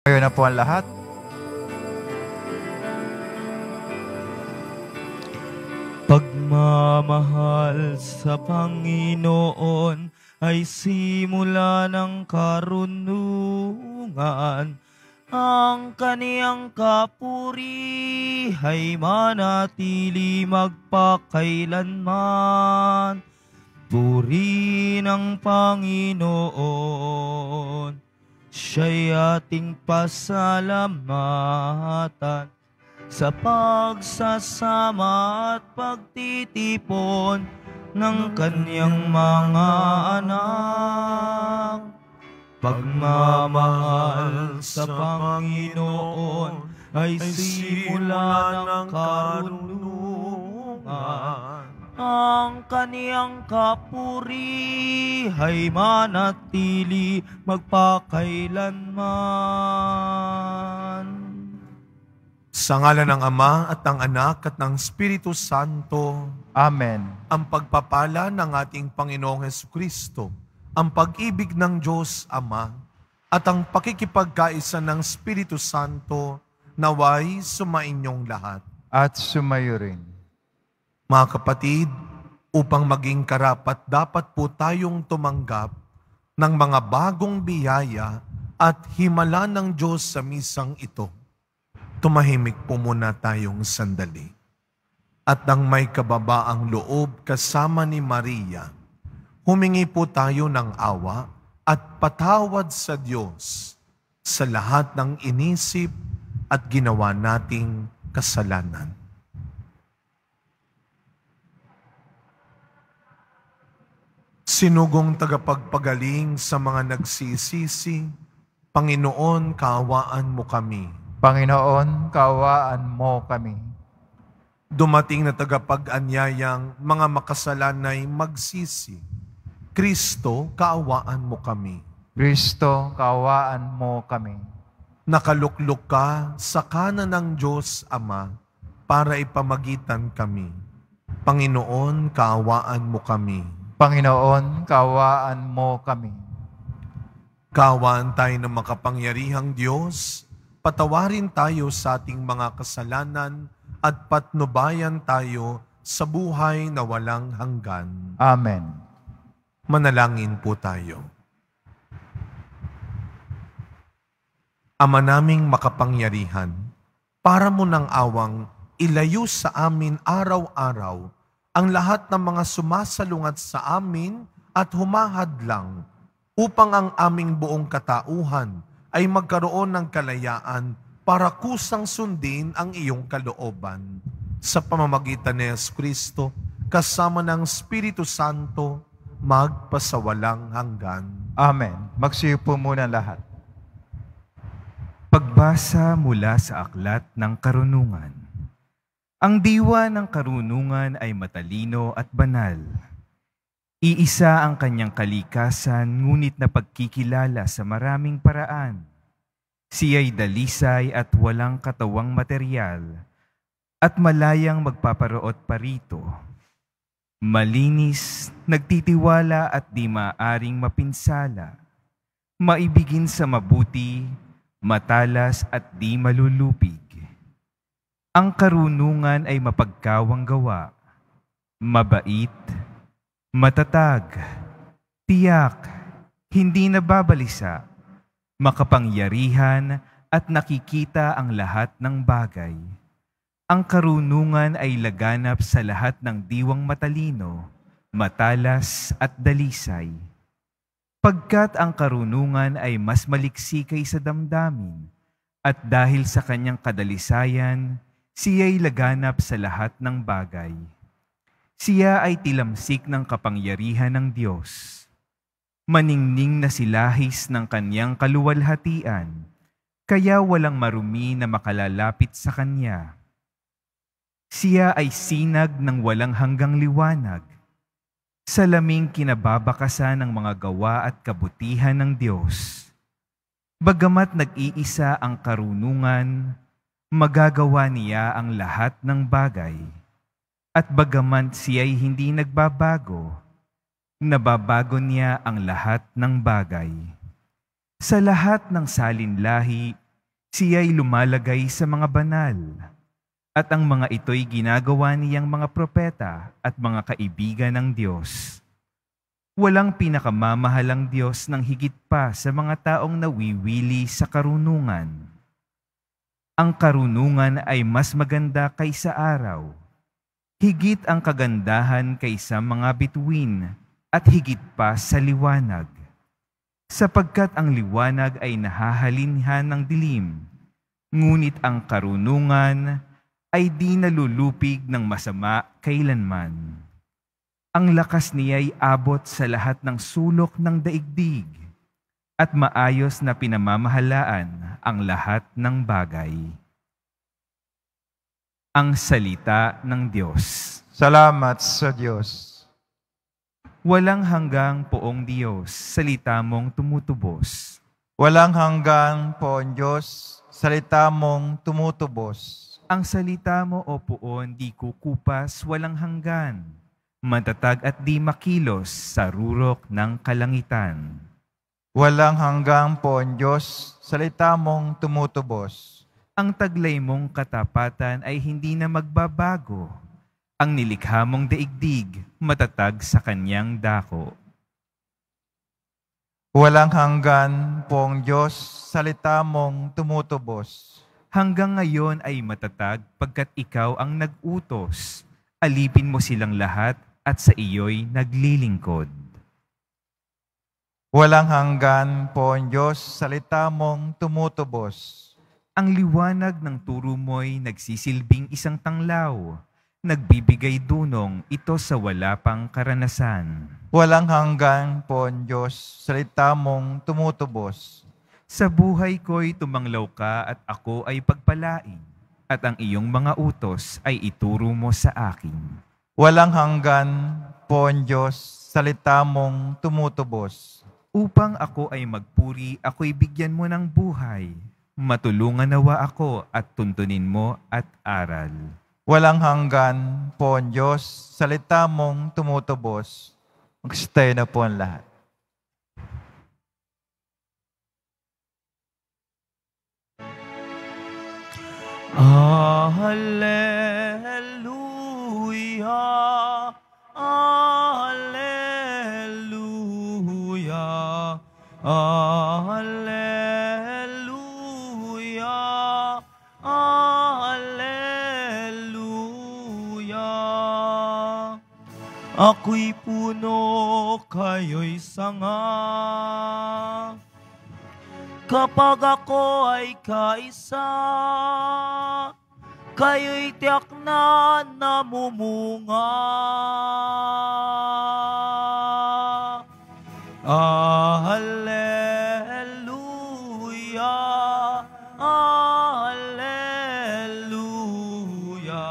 Kayo na po ang lahat. Pagmamahal sa Panginoon ay simula ng karunungan. Ang kaniyang kapuri ay manatili magpakailanman. Puri ng Panginoon Siya'y ating pasalamatan sa pagsasama at pagtitipon ng kanyang mga anak. Pagmamahal sa Panginoon ay simula ng karunungan ang kaniyang kapuri ay manatili magpakailanman. Sa ngala ng Ama at ng Anak at ng Espiritu Santo, Amen. Ang pagpapala ng ating Panginoong Heso Kristo, ang pag-ibig ng Diyos Ama, at ang pakikipagkaisa ng Espiritu Santo, naway sumainyong lahat. At sumayo rin mga kapatid, upang maging karapat dapat po tayong tumanggap ng mga bagong biyaya at himala ng Diyos sa misang ito. Tumahimik po muna tayong sandali. At nang may kababaang loob kasama ni Maria, humingi po tayo ng awa at patawad sa Diyos sa lahat ng inisip at ginawa nating kasalanan. sinugong tagapagpagaling sa mga nagsisisi, Panginoon, kawaan mo kami. Panginoon, kawaan mo kami. Dumating na tagapag-anyayang mga makasalanay magsisi. Kristo, kawaan mo kami. Kristo, kawaan mo kami. Nakaluklok ka sa kanan ng Diyos Ama para ipamagitan kami. Panginoon, kawaan mo kami. Panginoon, kawaan mo kami. Kawaan tayo ng makapangyarihang Diyos, patawarin tayo sa ating mga kasalanan at patnubayan tayo sa buhay na walang hanggan. Amen. Manalangin po tayo. Ama naming makapangyarihan, para mo nang awang ilayo sa amin araw-araw ang lahat ng mga sumasalungat sa amin at humahadlang upang ang aming buong katauhan ay magkaroon ng kalayaan para kusang sundin ang iyong kalooban. Sa pamamagitan ni Yesu Kristo, kasama ng Espiritu Santo, magpasawalang hanggan. Amen. Magsiyo po muna lahat. Pagbasa mula sa Aklat ng Karunungan ang diwa ng karunungan ay matalino at banal. Iisa ang kanyang kalikasan, ngunit na pagkikilala sa maraming paraan. Siya'y dalisay at walang katawang material, at malayang magpaparoot pa rito. Malinis, nagtitiwala at di maaring mapinsala. Maibigin sa mabuti, matalas at di malulupig ang karunungan ay mapagkawang gawa, mabait, matatag, tiyak, hindi nababalisa, makapangyarihan at nakikita ang lahat ng bagay. Ang karunungan ay laganap sa lahat ng diwang matalino, matalas at dalisay. Pagkat ang karunungan ay mas maliksi kaysa damdamin, at dahil sa kanyang kadalisayan, Siya'y laganap sa lahat ng bagay. Siya ay tilamsik ng kapangyarihan ng Diyos. Maningning na silahis ng kanyang kaluwalhatian, kaya walang marumi na makalalapit sa kanya. Siya ay sinag ng walang hanggang liwanag, salaming kinababakasan ng mga gawa at kabutihan ng Diyos. Bagamat nag-iisa ang karunungan, magagawa niya ang lahat ng bagay. At bagaman siya'y hindi nagbabago, nababago niya ang lahat ng bagay. Sa lahat ng salinlahi, siya'y lumalagay sa mga banal, at ang mga ito'y ginagawa niyang mga propeta at mga kaibigan ng Diyos. Walang pinakamamahalang Diyos ng higit pa sa mga taong nawiwili sa karunungan ang karunungan ay mas maganda kaysa araw. Higit ang kagandahan kaysa mga bituin at higit pa sa liwanag. Sapagkat ang liwanag ay nahahalinhan ng dilim, ngunit ang karunungan ay di nalulupig ng masama kailanman. Ang lakas niya ay abot sa lahat ng sulok ng daigdig at maayos na pinamamahalaan ang lahat ng bagay. Ang salita ng Diyos. Salamat sa Diyos. Walang hanggang poong Diyos, salita mong tumutubos. Walang hanggang poong Diyos, salita mong tumutubos. Ang salita mo, O poon, di kukupas, walang hanggan. Matatag at di makilos sa rurok ng kalangitan. Walang hanggang po ang Diyos, salita mong tumutubos. Ang taglay mong katapatan ay hindi na magbabago. Ang nilikha mong daigdig, matatag sa kanyang dako. Walang hanggan pong Diyos, salita mong tumutubos. Hanggang ngayon ay matatag pagkat ikaw ang nag-utos. Alipin mo silang lahat at sa iyo'y naglilingkod. Walang hanggan Poon ang Diyos, salita mong tumutubos. Ang liwanag ng turo mo'y nagsisilbing isang tanglaw. Nagbibigay dunong ito sa wala pang karanasan. Walang hanggan Poon ang Diyos, salita mong tumutubos. Sa buhay ko'y tumanglaw ka at ako ay pagpalain. At ang iyong mga utos ay ituro mo sa akin. Walang hanggan Poon ang Diyos, salita mong tumutubos upang ako ay magpuri, ako'y bigyan mo ng buhay. Matulungan nawa ako at tuntunin mo at aral. Walang hanggan po ang Diyos, salita mong tumutubos. Magstay na po ang lahat. Hallelujah, Hallelujah. Alleluia. Alleluia. Ako'y puno, kayo'y sanga. Kapag ako ay kaisa, kayo'y tiyak na namumunga. Alleluia, Alleluia,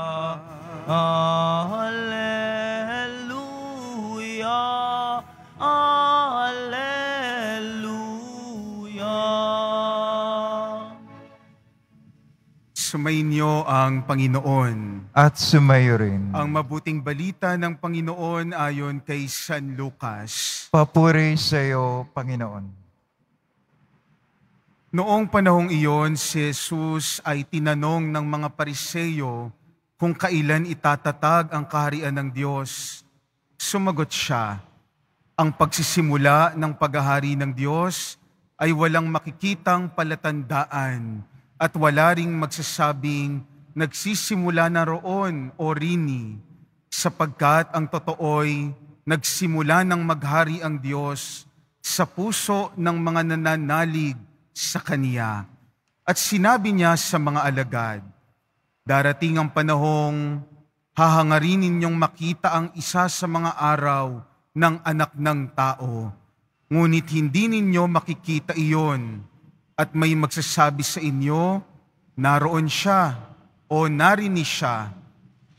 Alleluia, Alleluia. Sumainyo ang Panginoon at sumayo rin. Ang mabuting balita ng Panginoon ayon kay San Lucas. Papuri sa iyo, Panginoon. Noong panahong iyon, si Jesus ay tinanong ng mga pariseyo kung kailan itatatag ang kaharian ng Diyos. Sumagot siya, ang pagsisimula ng paghahari ng Diyos ay walang makikitang palatandaan at wala ring magsasabing nagsisimula na roon, O Rini, sapagkat ang totoo'y nagsimula ng maghari ang Diyos sa puso ng mga nananalig sa Kaniya. At sinabi niya sa mga alagad, Darating ang panahong hahangarin ninyong makita ang isa sa mga araw ng anak ng tao. Ngunit hindi ninyo makikita iyon at may magsasabi sa inyo, naroon siya, o narini siya,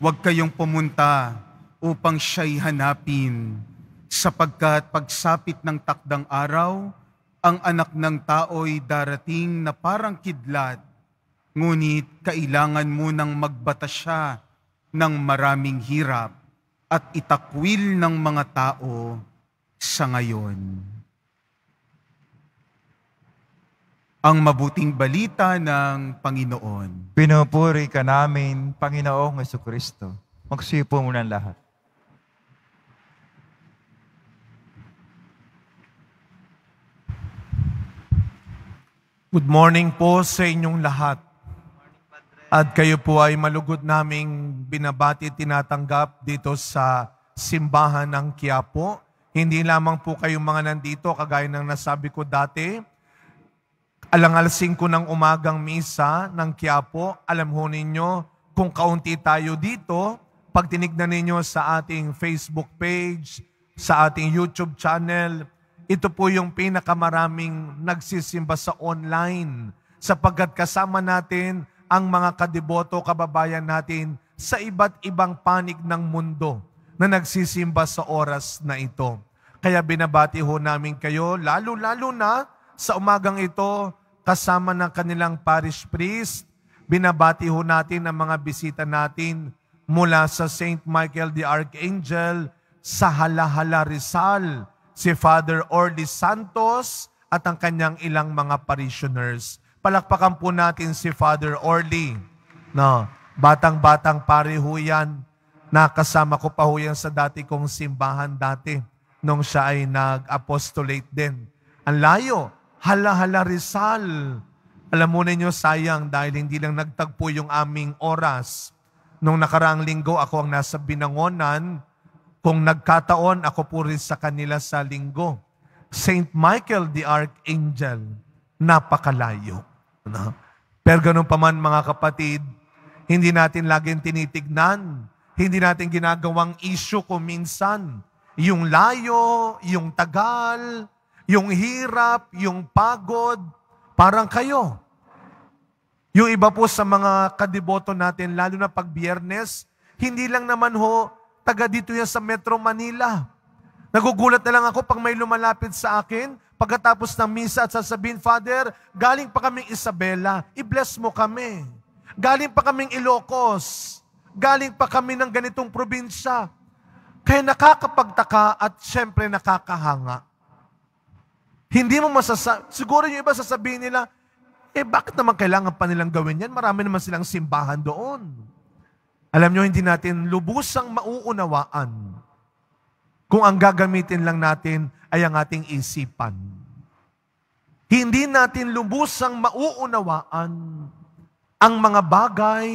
huwag kayong pumunta upang siya'y hanapin, sapagkat pagsapit ng takdang araw, ang anak ng tao'y darating na parang kidlat, ngunit kailangan mo nang magbata siya ng maraming hirap at itakwil ng mga tao sa ngayon. ang mabuting balita ng Panginoon. Pinupuri ka namin, Panginoong Yeso Kristo. Magsipo mo lahat. Good morning po sa inyong lahat. At kayo po ay malugod naming binabati tinatanggap dito sa simbahan ng Quiapo. Hindi lamang po kayong mga nandito, kagaya ng nasabi ko dati, Alangal 5 ng umagang misa ng Quiapo, alam ho ninyo kung kaunti tayo dito, pag tinignan ninyo sa ating Facebook page, sa ating YouTube channel, ito po yung pinakamaraming nagsisimba sa online sapagkat kasama natin ang mga kadiboto kababayan natin sa iba't ibang panig ng mundo na nagsisimba sa oras na ito. Kaya binabati ho namin kayo, lalo-lalo na sa umagang ito, kasama ng kanilang parish priest. Binabati ho natin ang mga bisita natin mula sa St. Michael the Archangel sa Halahala Rizal, si Father Orly Santos at ang kanyang ilang mga parishioners. Palakpakan po natin si Father Orly. No, batang-batang pare ho yan. Nakasama ko pa ho yan sa dati kong simbahan dati nung siya ay nag-apostolate din. Ang layo Hala-hala Rizal. Alam mo ninyo, sayang dahil hindi lang nagtagpo yung aming oras. Nung nakaraang linggo, ako ang nasa Binangonan. Kung nagkataon, ako po rin sa kanila sa linggo. Saint Michael the Archangel, napakalayo. No? Pero ganun pa man mga kapatid, hindi natin laging tinitignan. Hindi natin ginagawang issue kung minsan. Yung layo, yung tagal, yung hirap, yung pagod, parang kayo. Yung iba po sa mga kadiboto natin, lalo na pag biyernes, hindi lang naman ho, taga dito yan sa Metro Manila. Nagugulat na lang ako pag may lumalapit sa akin, pagkatapos ng misa at sasabihin, Father, galing pa kaming Isabela, i-bless mo kami. Galing pa kaming Ilocos, galing pa kami ng ganitong probinsya. Kaya nakakapagtaka at syempre nakakahanga hindi mo masasabi. Siguro yung iba sasabihin nila, eh bakit naman kailangan pa nilang gawin yan? Marami naman silang simbahan doon. Alam nyo, hindi natin lubusang mauunawaan kung ang gagamitin lang natin ay ang ating isipan. Hindi natin lubusang mauunawaan ang mga bagay,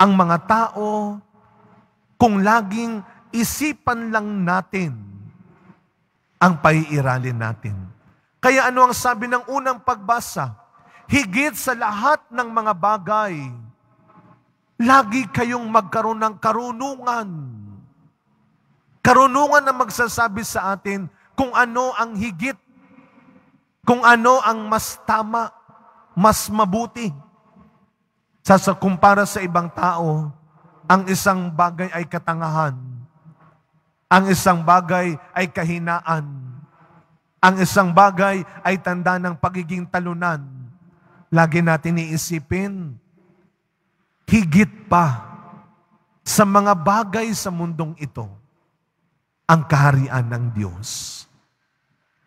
ang mga tao, kung laging isipan lang natin ang paiiralin natin. Kaya ano ang sabi ng unang pagbasa? Higit sa lahat ng mga bagay, lagi kayong magkaroon ng karunungan. Karunungan na magsasabi sa atin kung ano ang higit, kung ano ang mas tama, mas mabuti. Sa kumpara sa ibang tao, ang isang bagay ay katangahan ang isang bagay ay kahinaan. Ang isang bagay ay tanda ng pagiging talunan. Lagi natin iisipin, higit pa sa mga bagay sa mundong ito, ang kaharian ng Diyos.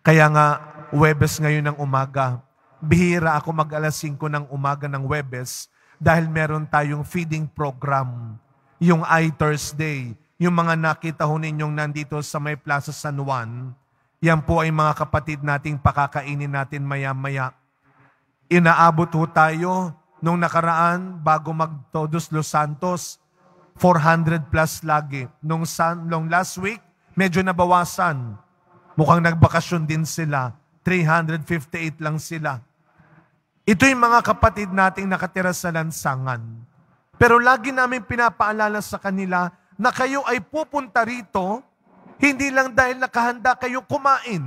Kaya nga, Webes ngayon ng umaga, bihira ako mag alas 5 ng umaga ng Webes dahil meron tayong feeding program, yung I Thursday, yung mga nakita ho ninyong nandito sa may Plaza San Juan, yan po ay mga kapatid nating pakakainin natin maya-maya. Inaabot ho tayo nung nakaraan bago mag-Todos Los Santos, 400 plus lagi. Nung, san, nung last week, medyo nabawasan. Mukhang nagbakasyon din sila. 358 lang sila. Ito'y mga kapatid nating nakatira sa lansangan. Pero lagi namin pinapaalala sa kanila na kayo ay pupunta rito, hindi lang dahil nakahanda kayong kumain,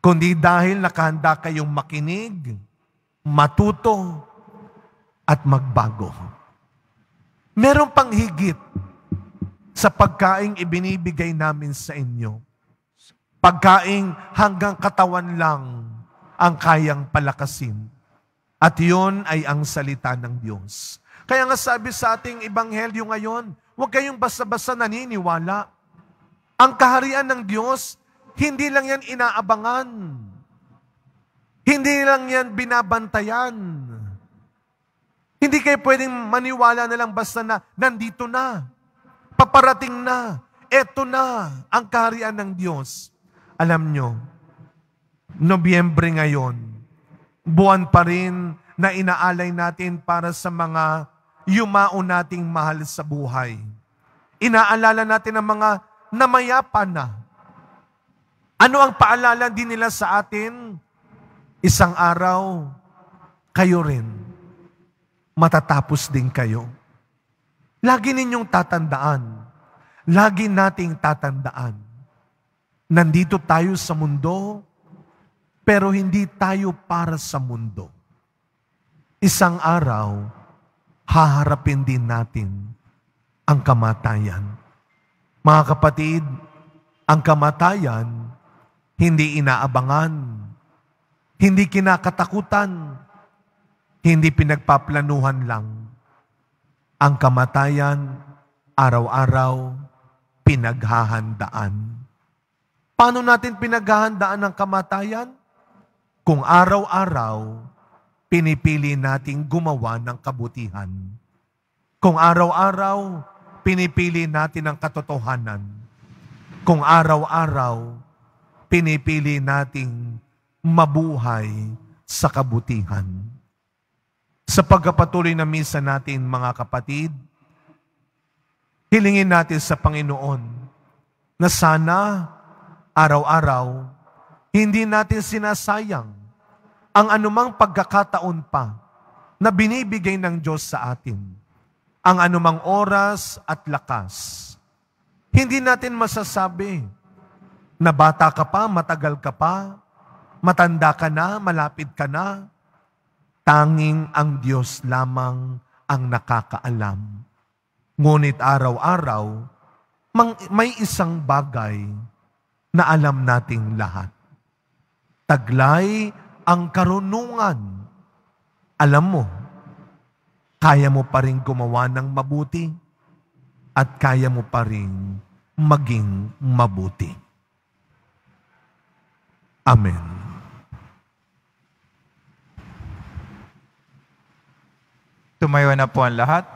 kundi dahil nakahanda kayong makinig, matuto, at magbago. Meron pang higit sa pagkain ibinibigay namin sa inyo. Pagkain hanggang katawan lang ang kayang palakasin. At yun ay ang salita ng Diyos. Kaya nga sabi sa ating ebanghelyo ngayon, huwag kayong basta-basta naniniwala. Ang kaharian ng Diyos, hindi lang yan inaabangan. Hindi lang yan binabantayan. Hindi kayo pwedeng maniwala na lang basta na nandito na, paparating na, eto na ang kaharian ng Diyos. Alam nyo, Nobyembre ngayon, buwan pa rin na inaalay natin para sa mga yumao nating mahal sa buhay. Inaalala natin ang mga namayapa na. Ano ang paalala din nila sa atin? Isang araw, kayo rin. Matatapos din kayo. Lagi ninyong tatandaan. Lagi nating tatandaan. Nandito tayo sa mundo, pero hindi tayo para sa mundo. Isang araw, haharapin din natin ang kamatayan. Mga kapatid, ang kamatayan hindi inaabangan, hindi kinakatakutan, hindi pinagpaplanuhan lang. Ang kamatayan, araw-araw, pinaghahandaan. Paano natin pinaghahandaan ang kamatayan? Kung araw-araw, pinipili nating gumawa ng kabutihan. Kung araw-araw, pinipili natin ang katotohanan. Kung araw-araw, pinipili nating mabuhay sa kabutihan. Sa pagkapatuloy na misa natin, mga kapatid, hilingin natin sa Panginoon na sana araw-araw hindi natin sinasayang ang anumang pagkakataon pa na binibigay ng Diyos sa atin. Ang anumang oras at lakas. Hindi natin masasabi na bata ka pa, matagal ka pa, matanda ka na, malapit ka na. Tanging ang Diyos lamang ang nakakaalam. Ngunit araw-araw, may isang bagay na alam nating lahat. Taglay ang karunungan, alam mo, kaya mo pa rin gumawa ng mabuti at kaya mo pa rin maging mabuti. Amen. Tumayo na po ang lahat.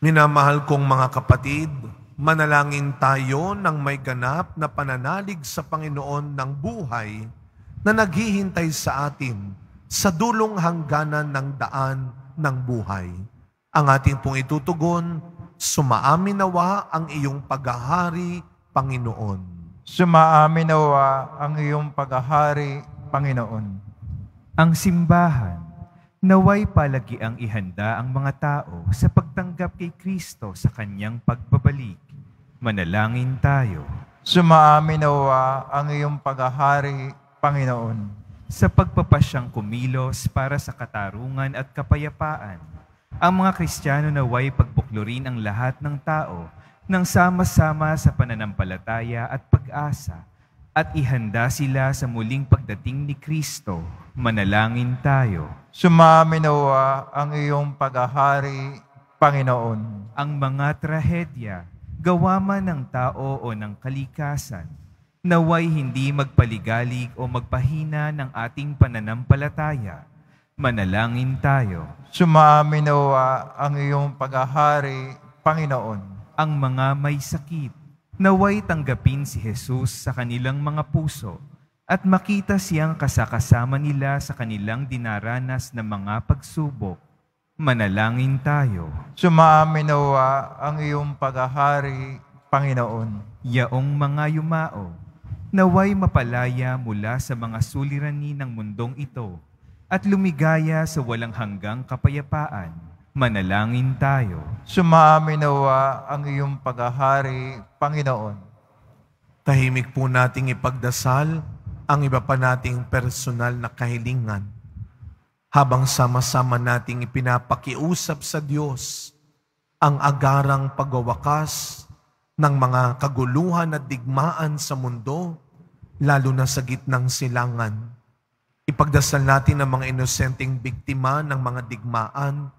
Minamahal kong mga kapatid, manalangin tayo ng may ganap na pananalig sa Panginoon ng buhay na naghihintay sa atin sa dulong hangganan ng daan ng buhay. Ang ating pong itutugon, sumaamin nawa ang iyong paghahari, Panginoon. Sumaamin nawa ang iyong paghahari, Panginoon. Ang simbahan Naway palagi ang ihanda ang mga tao sa pagtanggap kay Kristo sa kanyang pagbabalik. Manalangin tayo. Sumaaminawa ang iyong paghahari, Panginoon. Sa pagpapasyang kumilos para sa katarungan at kapayapaan, ang mga Kristiyano naway pagbuklurin ang lahat ng tao nang sama-sama sa pananampalataya at pag-asa at ihanda sila sa muling pagdating ni Kristo, manalangin tayo. Sumamin ang iyong paghahari, Panginoon. Ang mga trahedya, gawa man ng tao o ng kalikasan, naway hindi magpaligalig o magpahina ng ating pananampalataya. Manalangin tayo. Sumamin ang iyong paghahari, Panginoon. Ang mga may sakit, naway tanggapin si Jesus sa kanilang mga puso at makita siyang kasakasama nila sa kanilang dinaranas na mga pagsubok. Manalangin tayo. Sumaminawa ang iyong paghahari, Panginoon. Yaong mga yumao, naway mapalaya mula sa mga suliranin ng mundong ito at lumigaya sa walang hanggang kapayapaan Manalangin tayo. Sumaminawa ang iyong paghahari, Panginoon. Tahimik po nating ipagdasal ang iba pa nating personal na kahilingan habang sama-sama nating ipinapakiusap sa Diyos ang agarang pagwawakas ng mga kaguluhan at digmaan sa mundo, lalo na sa gitnang silangan. Ipagdasal natin ang mga inosenteng biktima ng mga digmaan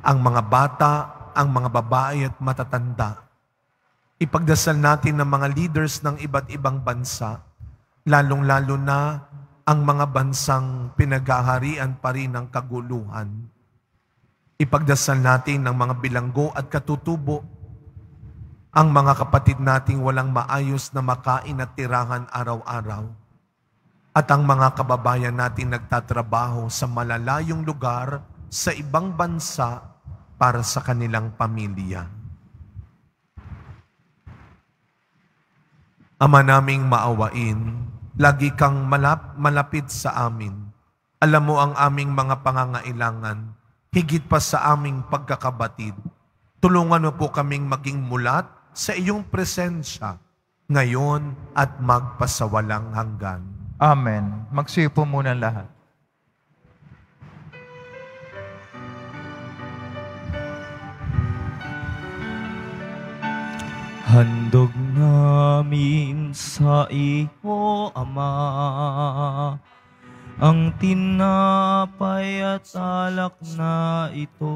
ang mga bata, ang mga babae at matatanda. Ipagdasal natin ng mga leaders ng iba't ibang bansa, lalong-lalo na ang mga bansang pinagaharian pa rin ng kaguluhan. Ipagdasal natin ng mga bilanggo at katutubo, ang mga kapatid nating walang maayos na makain at tirahan araw-araw, at ang mga kababayan natin nagtatrabaho sa malalayong lugar sa ibang bansa para sa kanilang pamilya. Ama naming maawain, lagi kang malap, malapit sa amin. Alam mo ang aming mga pangangailangan, higit pa sa aming pagkakabatid. Tulungan mo po kaming maging mulat sa iyong presensya ngayon at magpasawalang hanggan. Amen. Magsiyo muna lahat. Handog namin sa iyo, Ama, ang tinapay at alak na ito.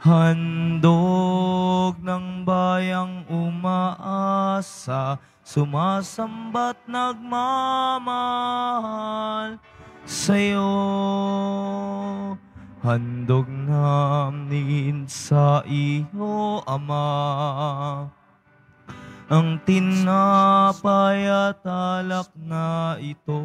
Handog ng bayang umaasa, sumasambat nagmamahal sa'yo. Handog namin sa iyo, Ama, ang tinapay at alak na ito.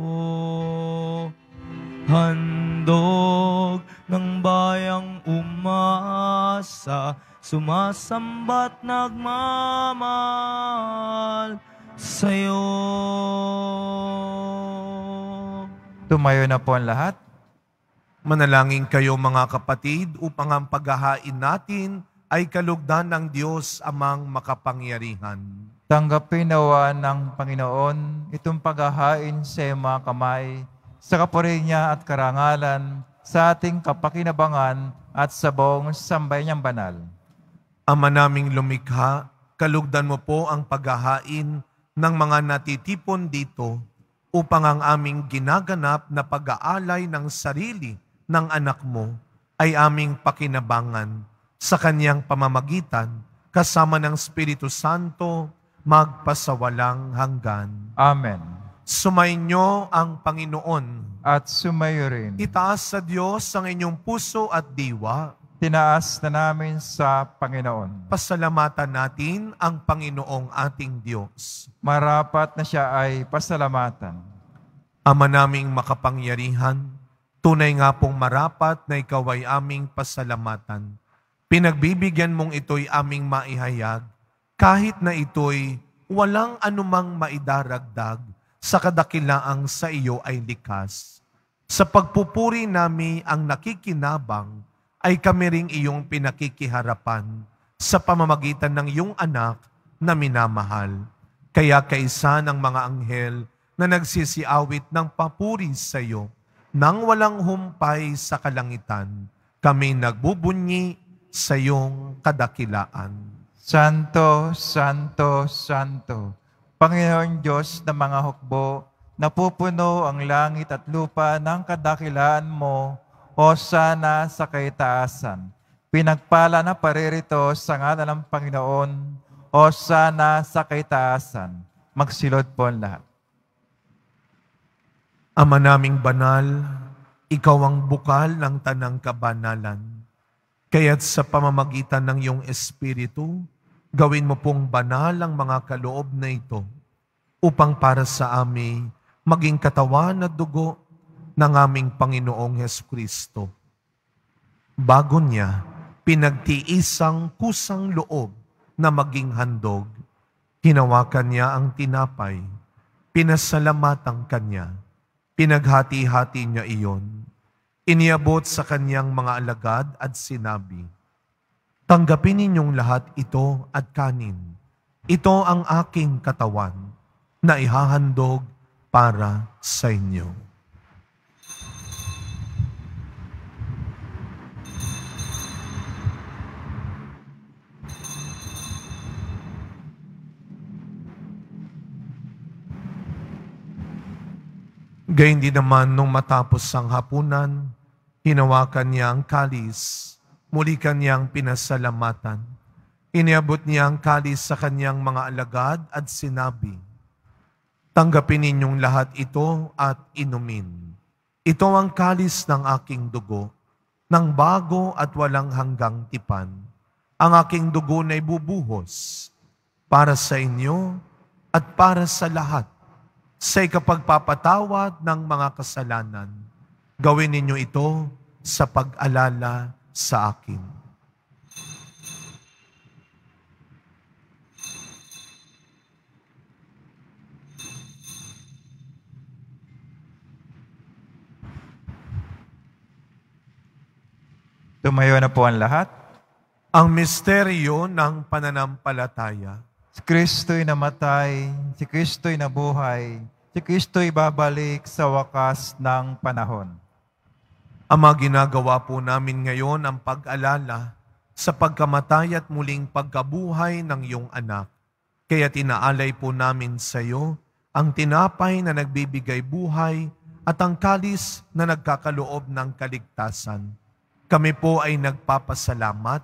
Handog ng bayang umasa, sumasambat nagmamahal sa'yo. Tumayo na po ang lahat. Manalangin kayo mga kapatid upang ang paghahain natin ay kalugdan ng Diyos amang makapangyarihan. Tanggapin nawa ng Panginoon itong paghahain sa mga kamay, sa kapuri niya at karangalan, sa ating kapakinabangan at sa buong sambay niyang banal. Ama naming lumikha, kalugdan mo po ang paghahain ng mga natitipon dito upang ang aming ginaganap na pag-aalay ng sarili ng anak mo ay aming pakinabangan sa kanyang pamamagitan kasama ng Espiritu Santo magpasawalang hanggan. Amen. Sumainyo ang Panginoon. At sumayo rin. Itaas sa Diyos ang inyong puso at diwa. Tinaas na namin sa Panginoon. Pasalamatan natin ang Panginoong ating Diyos. Marapat na siya ay pasalamatan. Ama naming makapangyarihan, Tunay nga pong marapat na ikaw ay aming pasalamatan. Pinagbibigyan mong ito'y aming maihayag, kahit na ito'y walang anumang maidaragdag sa kadakilaang sa iyo ay likas. Sa pagpupuri namin ang nakikinabang ay kami ring iyong pinakikiharapan sa pamamagitan ng iyong anak na minamahal. Kaya kaisa ng mga anghel na nagsisiawit ng papuri sa iyo nang walang humpay sa kalangitan, kami nagbubunyi sa iyong kadakilaan. Santo, Santo, Santo, Panginoon Diyos ng mga hukbo, napupuno ang langit at lupa ng kadakilaan mo, o sana sa kaitaasan. Pinagpala na paririto sa ngalan ng Panginoon, o sana sa kaitaasan. Magsilod po ang lahat. Ama naming banal, ikaw ang bukal ng tanang kabanalan. Kaya't sa pamamagitan ng iyong Espiritu, gawin mo pong banal ang mga kaloob na ito upang para sa amin maging katawan at dugo ng aming Panginoong Heso Kristo. Bago niya, pinagtiisang kusang loob na maging handog. Hinawakan niya ang tinapay, pinasalamatang kanya Pinaghati-hati niya iyon. Iniabot sa kanyang mga alagad at sinabi, Tanggapin ninyong lahat ito at kanin. Ito ang aking katawan na ihahandog para sa inyo. Gayun din naman nung matapos ang hapunan, hinawakan niya ang kalis, muli kanyang pinasalamatan. Iniabot niya ang kalis sa kanyang mga alagad at sinabi, Tanggapin ninyong lahat ito at inumin. Ito ang kalis ng aking dugo, ng bago at walang hanggang tipan. Ang aking dugo na ibubuhos para sa inyo at para sa lahat sa ikapagpapatawad ng mga kasalanan. Gawin ninyo ito sa pag-alala sa akin. Tumayo na po ang lahat. Ang misteryo ng pananampalataya. Si Kristo'y namatay, si Kristo'y nabuhay, si Kristo'y babalik sa wakas ng panahon. Ama, ginagawa po namin ngayon ang pag-alala sa pagkamatay at muling pagkabuhay ng iyong anak. Kaya tinaalay po namin sa iyo ang tinapay na nagbibigay buhay at ang kalis na nagkakaloob ng kaligtasan. Kami po ay nagpapasalamat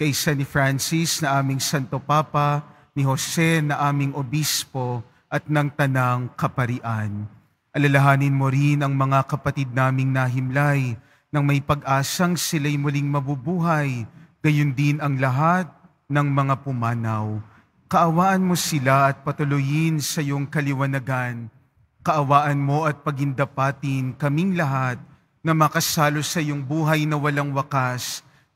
kaysa ni Francis na aming Santo Papa, ni Jose na aming Obispo, at ng Tanang Kaparian. Alalahanin mo rin ang mga kapatid naming nahimlay nang may pag-asang sila'y muling mabubuhay, gayon din ang lahat ng mga pumanaw. Kaawaan mo sila at patuloyin sa iyong kaliwanagan. Kaawaan mo at pagindapatin kaming lahat na makasalo sa iyong buhay na walang wakas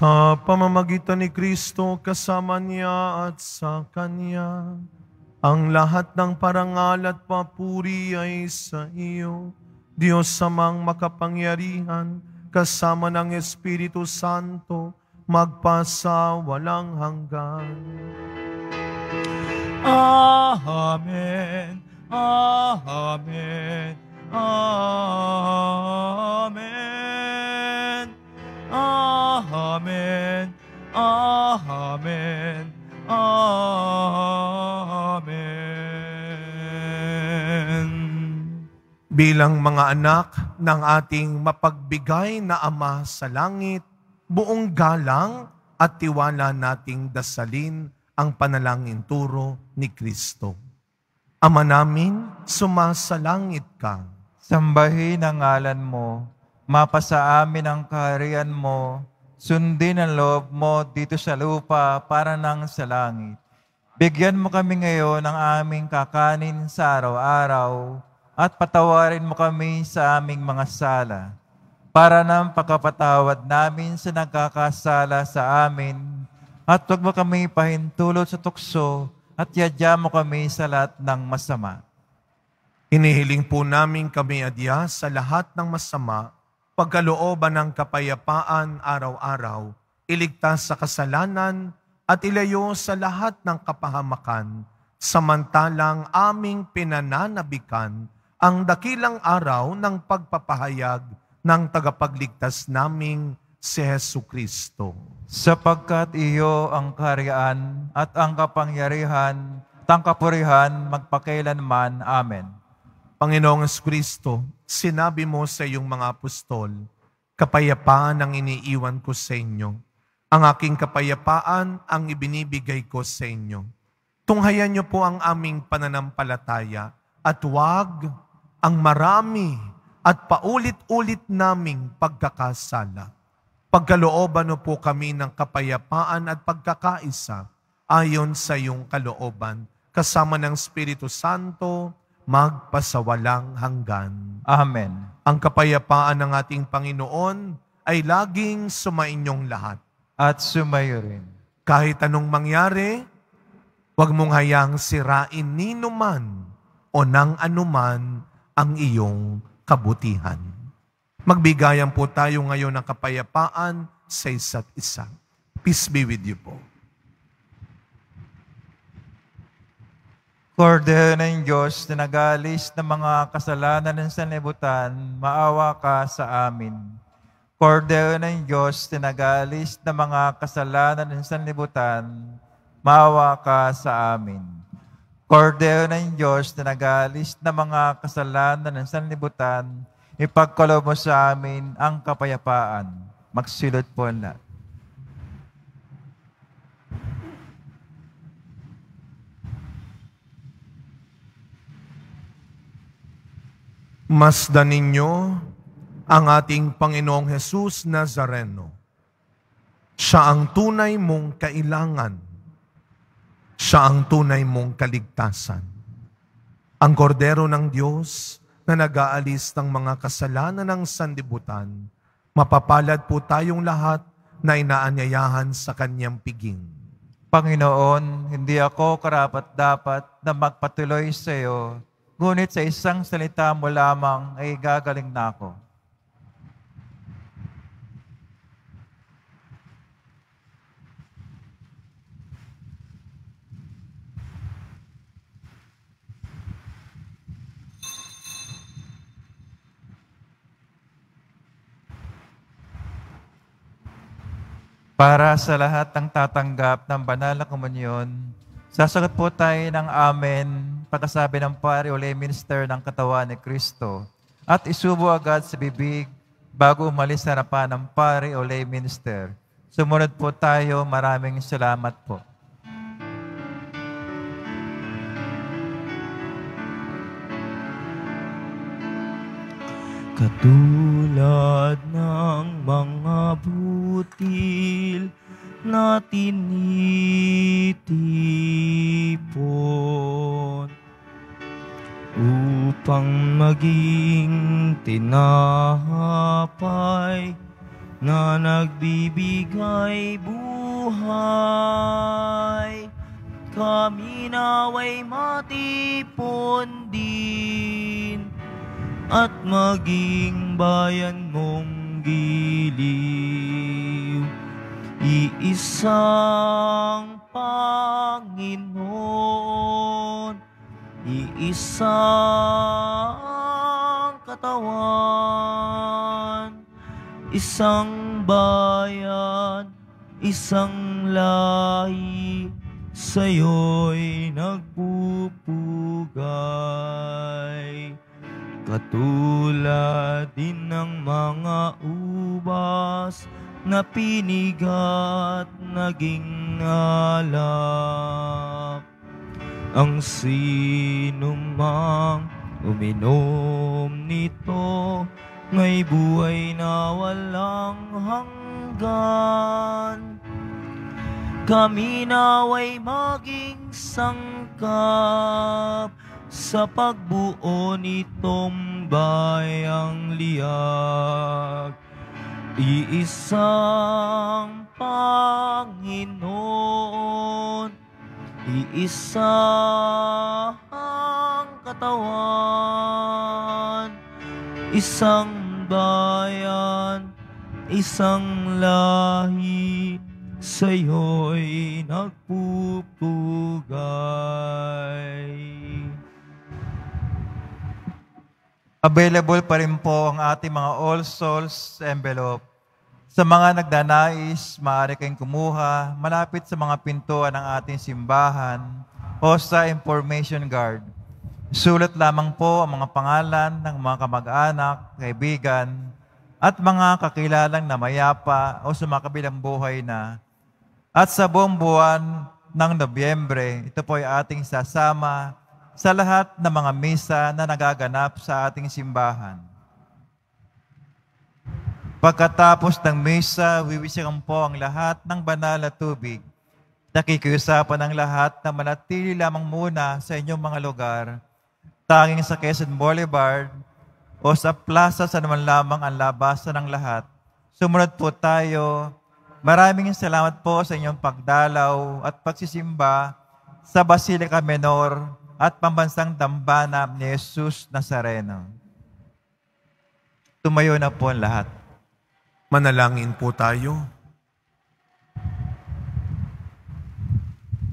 Sa pamamagitan ni Kristo, kasama niya at sa Kanya, ang lahat ng parangal at papuri ay sa iyo, Diyos samang makapangyarihan, kasama ng Espiritu Santo, magpasa walang hanggan. Amen, Amen, Amen. Amen. Amen. Bilang mga anak ng ating mapagbigay na Ama sa langit, buong galang at tiwala nating dasalin ang panalangin turo ni Kristo. Ama namin, sumasalangit ka. Sambahin ang ngalan mo, mapasa amin ang kaharian mo, Sundin ang loob mo dito sa lupa para nang sa langit. Bigyan mo kami ngayon ng aming kakanin sa araw-araw at patawarin mo kami sa aming mga sala para nang pakapatawad namin sa nagkakasala sa amin at huwag mo kami pahintulot sa tukso at yadya mo kami sa lahat ng masama. Hinihiling po namin kami adya sa lahat ng masama pagkalooban ng kapayapaan araw-araw, iligtas sa kasalanan at ilayo sa lahat ng kapahamakan, samantalang aming pinananabikan ang dakilang araw ng pagpapahayag ng tagapagligtas naming si Heso Kristo. Sapagkat iyo ang karyaan at ang kapangyarihan, tangkapurihan, magpakailanman. Amen. Panginoong Kristo, sinabi mo sa iyong mga apostol, kapayapaan ang iniiwan ko sa inyo. Ang aking kapayapaan ang ibinibigay ko sa inyo. Tunghayan niyo po ang aming pananampalataya at wag ang marami at paulit-ulit naming pagkakasala. Pagkalooban niyo po kami ng kapayapaan at pagkakaisa ayon sa iyong kalooban kasama ng Espiritu Santo, magpasawalang hanggan. Amen. Ang kapayapaan ng ating Panginoon ay laging sumainyong lahat. At sumayo rin. Kahit anong mangyari, huwag mong hayang sirain ni numan o nang anuman ang iyong kabutihan. Magbigayan po tayo ngayon ng kapayapaan sa isa't isa. Peace be with you po. Kordero ng Diyos na nagalis ng mga kasalanan ng sanlibutan, maawa ka sa amin. Kordero ng Diyos na nagalis ng mga kasalanan ng sanlibutan, maawa ka sa amin. Kordero ng Diyos na nagalis ng mga kasalanan ng sanlibutan, ipagkalo mo sa amin ang kapayapaan. Magsilot po lahat. Masdan ninyo ang ating Panginoong Jesus Nazareno. Siya ang tunay mong kailangan. Siya ang tunay mong kaligtasan. Ang kordero ng Diyos na nag-aalis ng mga kasalanan ng sandibutan, mapapalad po tayong lahat na inaanyayahan sa kanyang piging. Panginoon, hindi ako karapat-dapat na magpatuloy sa iyo Ngunit sa isang salita mo lamang ay gagaling na ako. Para sa lahat ng tatanggap ng banal na komunyon, sasagot po tayo ng Amen pagkasabi ng pari o lay minister ng katawan ni Kristo at isubo agad sa bibig bago umalis sa harapan ng pari o lay minister. Sumunod po tayo. Maraming salamat po. Katulad ng mga butil na tinitipon upang maging tinapay na nagbibigay buhay. Kami naway matipon din at maging bayan mong giliw. Iisang Panginoon Iisang katawan, isang bayan, isang lahi, sa'yo'y nagpupugay. Katulad din ng mga ubas na pinigat naging alak ang sinumang uminom nito ngay buhay na walang hanggan. Kami naway maging sangkap sa pagbuo nitong bayang liyag. Iisang Panginoon Iisang katawan Isang bayan Isang lahi Sa'yo'y nagpupugay Available pa rin po ang ating mga All Souls envelope. Sa mga nagdanais, maaari kayong kumuha malapit sa mga pintuan ng ating simbahan o sa information guard. Sulat lamang po ang mga pangalan ng mga kamag-anak, kaibigan, at mga kakilalang na mayapa o sumakabilang buhay na. At sa buong buwan ng Nobyembre, ito po ay ating sasama sa lahat ng mga misa na nagaganap sa ating simbahan. Pagkatapos ng mesa, wiwisikan po ang lahat ng banal na tubig. Nakikiusapan ang lahat na manatili lamang muna sa inyong mga lugar, tanging sa Quezon Boulevard o sa plaza sa naman lamang ang labasan ng lahat. Sumunod po tayo. Maraming salamat po sa inyong pagdalaw at pagsisimba sa Basilica Menor at pambansang dambana ni Jesus Nazareno. Tumayo na po ang lahat. Manalangin po tayo.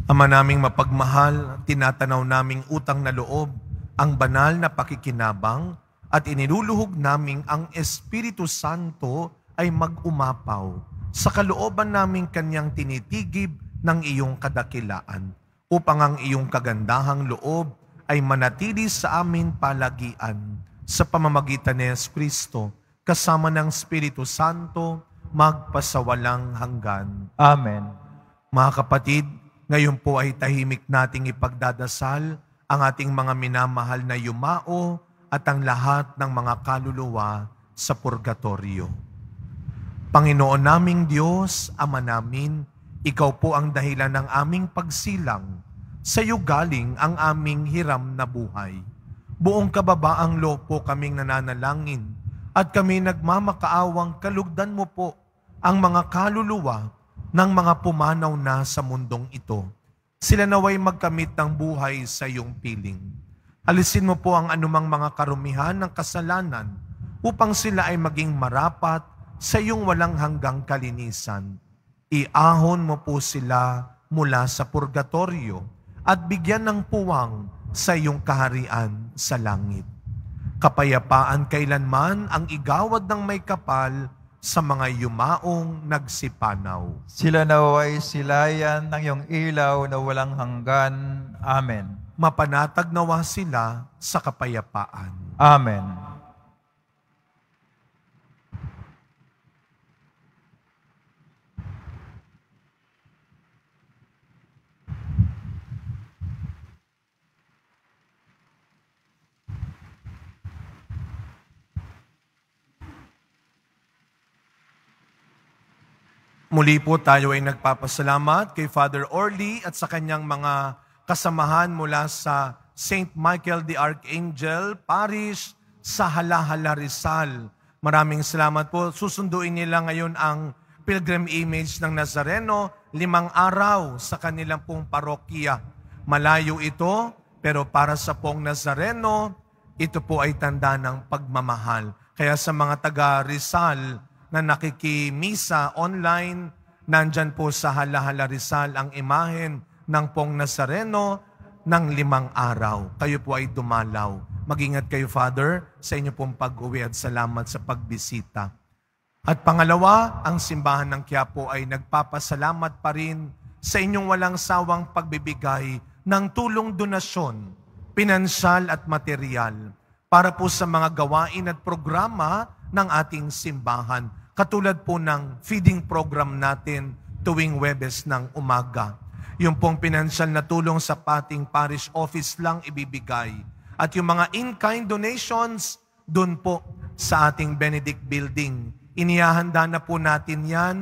Ama naming mapagmahal, tinatanaw naming utang na loob, ang banal na pakikinabang, at iniluluhog naming ang Espiritu Santo ay mag-umapaw sa kalooban naming kanyang tinitigib ng iyong kadakilaan upang ang iyong kagandahang loob ay manatili sa amin palagian sa pamamagitan ni Kristo kasama ng Espiritu Santo, magpasawalang hanggan. Amen. Mga kapatid, ngayon po ay tahimik nating ipagdadasal ang ating mga minamahal na yumao at ang lahat ng mga kaluluwa sa purgatorio. Panginoon naming Diyos, Ama namin, Ikaw po ang dahilan ng aming pagsilang. Sa iyo galing ang aming hiram na buhay. Buong kababaang loob po kaming nananalangin at kami nagmamakaawang kalugdan mo po ang mga kaluluwa ng mga pumanaw na sa mundong ito. Sila naway magkamit ng buhay sa iyong piling. Alisin mo po ang anumang mga karumihan ng kasalanan upang sila ay maging marapat sa iyong walang hanggang kalinisan. Iahon mo po sila mula sa purgatorio at bigyan ng puwang sa iyong kaharian sa langit kapayapaan kailanman ang igawad ng may kapal sa mga yumaong nagsipanaw. Sila naway silayan ng iyong ilaw na walang hanggan. Amen. Mapanatag nawa sila sa kapayapaan. Amen. Muli po tayo ay nagpapasalamat kay Father Orly at sa kanyang mga kasamahan mula sa St. Michael the Archangel Parish sa Halahala Rizal. Maraming salamat po. Susunduin nila ngayon ang pilgrim image ng Nazareno limang araw sa kanilang pong parokya. Malayo ito, pero para sa pong Nazareno, ito po ay tanda ng pagmamahal. Kaya sa mga taga Rizal, na nakikimisa online. Nandyan po sa Halahala Rizal ang imahen ng Pong Nazareno ng limang araw. Kayo po ay dumalaw. Magingat kayo, Father, sa inyo pong pag-uwi at salamat sa pagbisita. At pangalawa, ang simbahan ng Quiapo ay nagpapasalamat pa rin sa inyong walang sawang pagbibigay ng tulong donasyon, pinansyal at material para po sa mga gawain at programa ng ating simbahan. Katulad po ng feeding program natin tuwing Webes ng umaga. Yung pong pinansyal na tulong sa pating parish office lang ibibigay. At yung mga in-kind donations, dun po sa ating Benedict Building. Inihahanda na po natin yan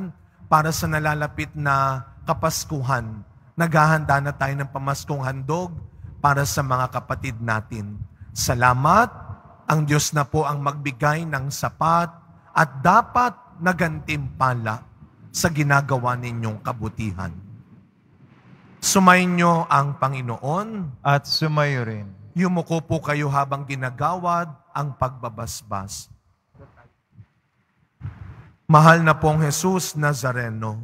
para sa nalalapit na kapaskuhan. Naghahanda na tayo ng pamaskong handog para sa mga kapatid natin. Salamat ang Diyos na po ang magbigay ng sapat at dapat nagantimpala sa ginagawa ninyong kabutihan. Sumayin ang Panginoon. At sumayo rin. Yumuko po kayo habang ginagawad ang pagbabasbas. Mahal na pong Jesus Nazareno,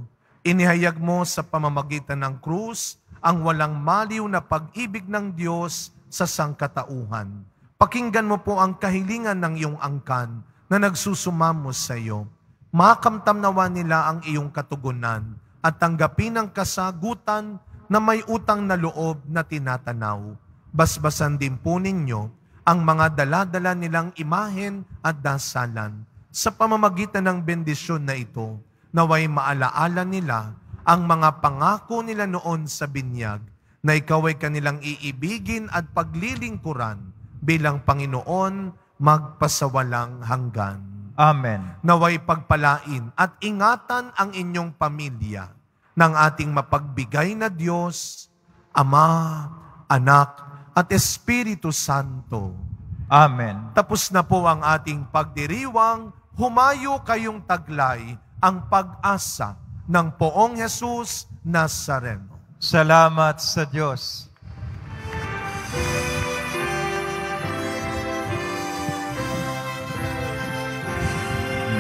inihayag mo sa pamamagitan ng krus ang walang maliw na pag-ibig ng Diyos sa sangkatauhan Pakinggan mo po ang kahilingan ng iyong angkan na nagsusumamo sa iyo. Makamtamnawa nila ang iyong katugunan at tanggapin ang kasagutan na may utang na loob na tinatanaw. Basbasan din po ninyo ang mga daladala nilang imahen at dasalan sa pamamagitan ng bendisyon na ito naway maalaala nila ang mga pangako nila noon sa binyag na ikaw ay kanilang iibigin at paglilingkuran bilang Panginoon magpasawalang hanggan. Amen. Naway pagpalain at ingatan ang inyong pamilya ng ating mapagbigay na Diyos, Ama, Anak, at Espiritu Santo. Amen. Tapos na po ang ating pagdiriwang, humayo kayong taglay ang pag-asa ng poong Jesus Nazareno. Salamat sa Diyos.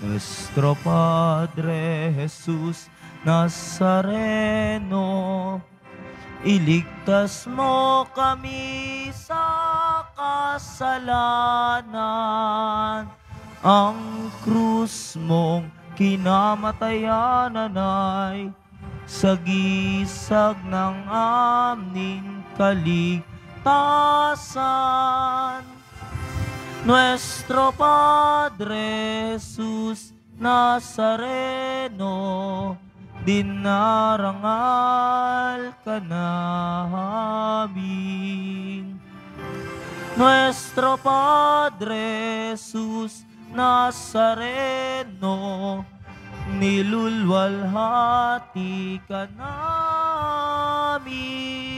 Nuestro Padre Jesus Nazareno, iligtas mo kami sa kasalanan. Ang krus mong kinamatayanan ay sagisag ng amning kaligtasan Nuestro Padre Jesús Nazareno, dinarangal ka namin. Nuestro Padre Jesus Nazareno, nilulwalhati ka namin.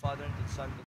Father, and the Son,